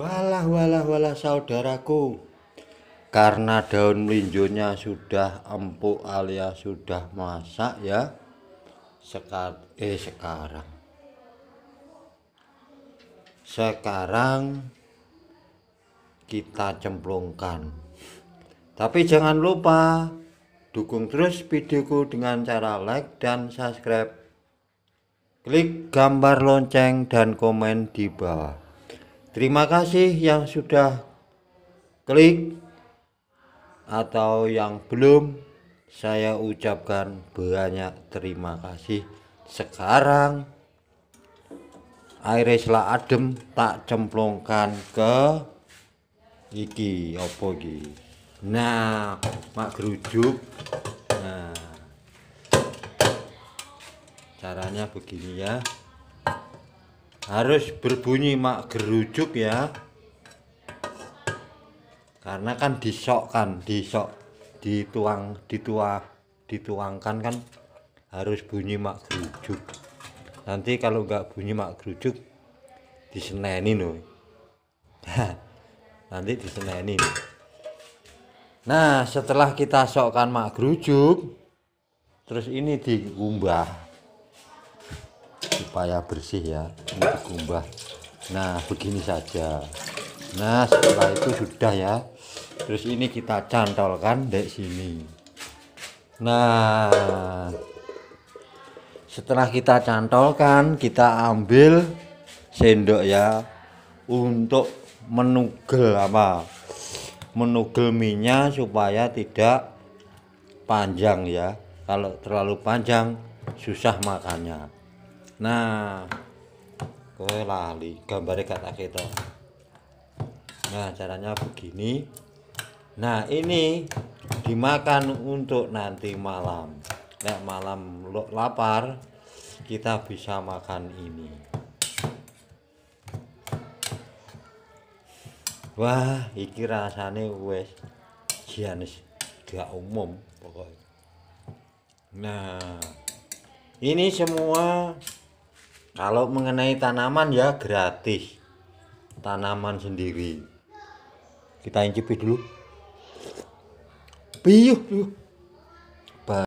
Walah walah walah saudaraku Karena daun melinjonya sudah empuk alias sudah masak ya Sekar eh sekarang Sekarang kita cemplungkan Tapi jangan lupa Dukung terus videoku dengan cara like dan subscribe Klik gambar lonceng dan komen di bawah Terima kasih yang sudah klik atau yang belum saya ucapkan banyak terima kasih. Sekarang air setelah adem tak cemplungkan ke iki opo iki. Nah, mak gerujuk. Nah. Caranya begini ya harus berbunyi mak gerujuk ya karena kan disok kan disok dituang ditua dituangkan kan harus bunyi mak gerujuk nanti kalau nggak bunyi mak gerujuk diseneni loh nanti diseneni nah setelah kita sokkan mak gerujuk terus ini diumbah supaya bersih ya untuk kumbah. nah begini saja nah setelah itu sudah ya terus ini kita cantolkan dek sini nah setelah kita cantolkan kita ambil sendok ya untuk menugel apa menugel minyak supaya tidak panjang ya kalau terlalu panjang susah makannya nah kue lali gambarnya kata kita nah caranya begini nah ini dimakan untuk nanti malam nek malam lo lapar kita bisa makan ini wah iki rasane wes jianis gak umum pokoknya nah ini semua kalau mengenai tanaman ya gratis tanaman sendiri kita incipi dulu piyuh piyuh